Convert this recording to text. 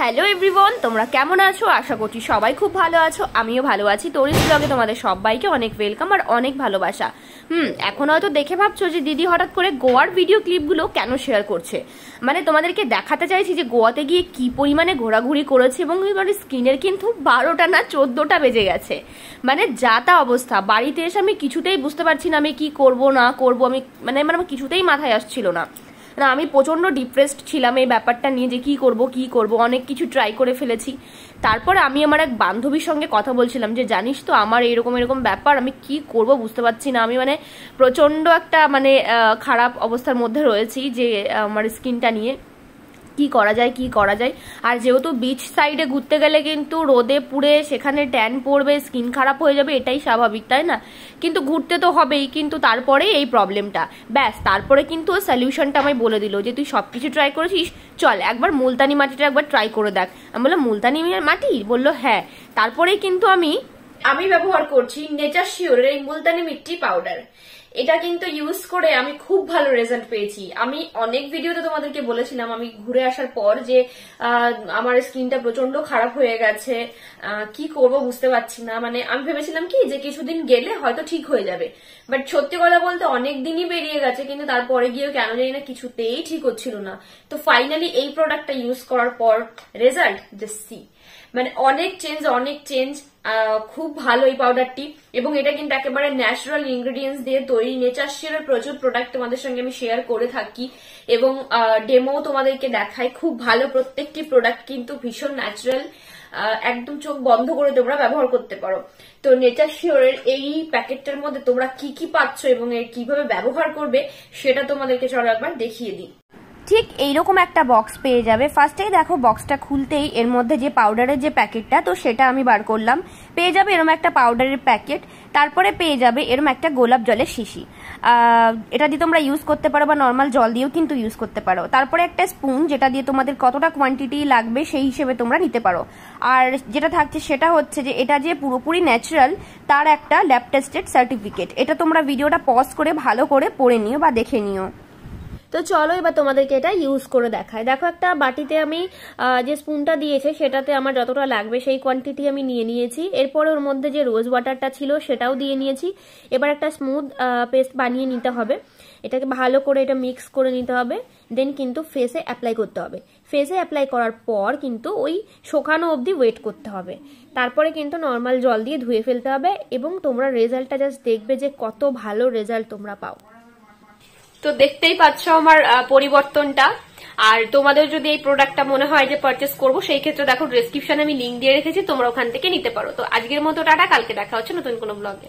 hello everyone তোমরা কেমন আছো আশা করছি সবাই খুব ভালো আছো আমিও ভালো আছি তোরিস ব্লগে তোমাদের সবাইকে অনেক ওয়েলকাম আর অনেক ভালোবাসা হুম এখন হয়তো দেখে ভাবছো যে দিদি হঠাৎ করে গোয়ার ভিডিও ক্লিপগুলো কেন শেয়ার করছে মানে তোমাদেরকে দেখাতে চাইছি যে গোয়াতে গিয়ে কি পরিমাণে ঘোরাঘুরি করেছে এবং মানে স্কিনের কিন্তু বারোটা না চোদ্দোটা বেজে গেছে মানে যা তা অবস্থা বাড়িতে এসে আমি কিছুতেই বুঝতে পারছি না আমি কি করব না করব আমি মানে, মানে আমার কিছুতেই মাথায় আসছিল না না আমি প্রচণ্ড ডিপ্রেসড ছিলাম এই ব্যাপারটা নিয়ে যে কি করব কি করব অনেক কিছু ট্রাই করে ফেলেছি তারপরে আমি আমার এক বান্ধবীর সঙ্গে কথা বলছিলাম যে জানিস তো আমার এরকম এরকম ব্যাপার আমি কি করব বুঝতে পারছি না আমি মানে প্রচণ্ড একটা মানে খারাপ অবস্থার মধ্যে রয়েছি যে আমার স্কিনটা নিয়ে কি করা যায় কি করা যায় আর যেহেতু বিচ সাইডে ঘুরতে গেলে কিন্তু রোদে পুড়ে সেখানে ট্যান পড়বে স্কিন খারাপ হয়ে যাবে এটাই স্বাভাবিক তাই না কিন্তু ঘুরতে তো হবেই কিন্তু তারপরে এই প্রবলেমটা ব্যাস তারপরে কিন্তু সলিউশনটা আমায় বলে দিল যে তুই সব কিছু ট্রাই করেছিস চল একবার মুলতানি মাটিটা একবার ট্রাই করে দেখ আমি বললাম মুলতানি মাটি বললো হ্যাঁ তারপরেই কিন্তু আমি আমি ব্যবহার করছি নেচার শিওরের এই মুলতানি মিট্টি পাউডার এটা কিন্তু ইউজ করে আমি খুব ভালো রেজাল্ট পেয়েছি আমি অনেক ভিডিওতে তোমাদেরকে বলেছিলাম আমি ঘুরে আসার পর যে আমার স্কিনটা প্রচন্ড খারাপ হয়ে গেছে কি করব বুঝতে পারছি না মানে আমি ভেবেছিলাম কি যে কিছুদিন গেলে হয়তো ঠিক হয়ে যাবে বাট সত্যি কথা বলতে অনেক দিনই বেরিয়ে গেছে কিন্তু তারপরে গিয়েও কেন জানি না কিছুতেই ঠিক হচ্ছিল না তো ফাইনালি এই প্রোডাক্টটা ইউজ করার পর রেজাল্ট জাস্ট সি মানে অনেক চেঞ্জ অনেক চেঞ্জ খুব ভালো এই পাউডারটি এবং এটা কিন্তু একেবারে ন্যাচারাল ইনগ্রিডিয়েন্টস দিয়ে তৈরি নেচার শেয়ারের প্রচুর প্রোডাক্ট তোমাদের সঙ্গে আমি শেয়ার করে থাকি এবং ডেমো তোমাদেরকে দেখাই খুব ভালো প্রত্যেকটি প্রোডাক্ট কিন্তু ভীষণ ন্যাচারাল একদম চোখ বন্ধ করে তোমরা ব্যবহার করতে পারো তো নেচার শিওরের এই প্যাকেটটার মধ্যে তোমরা কি কি পাচ্ছ এবং এর কিভাবে ব্যবহার করবে সেটা তোমাদেরকে চলো একবার দেখিয়ে দিই ঠিক এইরকম একটা বক্স পেয়ে যাবে ফার্স্টেই দেখো বক্সটা খুলতেই এর মধ্যে যে পাউডারের যে প্যাকেটটা তো সেটা আমি বার করলাম পেয়ে যাবে এরম একটা পাউডারের প্যাকেট তারপরে পেয়ে যাবে এরম একটা গোলাপ জলের শিশি এটা দিয়ে তোমরা ইউজ করতে পারো বা নর্মাল জল দিয়েও কিন্তু ইউজ করতে পারো তারপরে একটা স্পুন যেটা দিয়ে তোমাদের কতটা কোয়ান্টিটি লাগবে সেই হিসেবে তোমরা নিতে পারো আর যেটা থাকছে সেটা হচ্ছে যে এটা যে পুরোপুরি ন্যাচারাল তার একটা ল্যাব টেস্টেড সার্টিফিকেট এটা তোমরা ভিডিওটা পজ করে ভালো করে পড়ে নিও বা দেখে নিও তো চলো এবার তোমাদেরকে এটা ইউজ করে দেখায় দেখো একটা বাটিতে আমি যে স্পুনটা দিয়েছে সেটাতে আমার যতটা লাগবে সেই কোয়ান্টিটি আমি নিয়ে নিয়েছি এরপরে ওর মধ্যে যে রোজ ওয়াটারটা ছিল সেটাও দিয়ে নিয়েছি এবার একটা স্মুথ পেস্ট বানিয়ে নিতে হবে এটাকে ভালো করে এটা মিক্স করে নিতে হবে দেন কিন্তু ফেসে অ্যাপ্লাই করতে হবে ফেসে অ্যাপ্লাই করার পর কিন্তু ওই শোকানো অবধি ওয়েট করতে হবে তারপরে কিন্তু নর্মাল জল দিয়ে ধুয়ে ফেলতে হবে এবং তোমরা রেজাল্টটা জাস্ট দেখবে যে কত ভালো রেজাল্ট তোমরা পাও তো দেখতেই পাচ্ছ আমার পরিবর্তনটা আর তোমাদের যদি এই প্রোডাক্টটা মনে হয় যে পারচেস করবো সেই ক্ষেত্রে দেখো ডিসক্রিপশনে আমি লিঙ্ক দিয়ে রেখেছি তোমরা ওখান থেকে নিতে পারো তো আজকের মতো টাটা কালকে দেখা হচ্ছে নতুন কোনো ব্লগে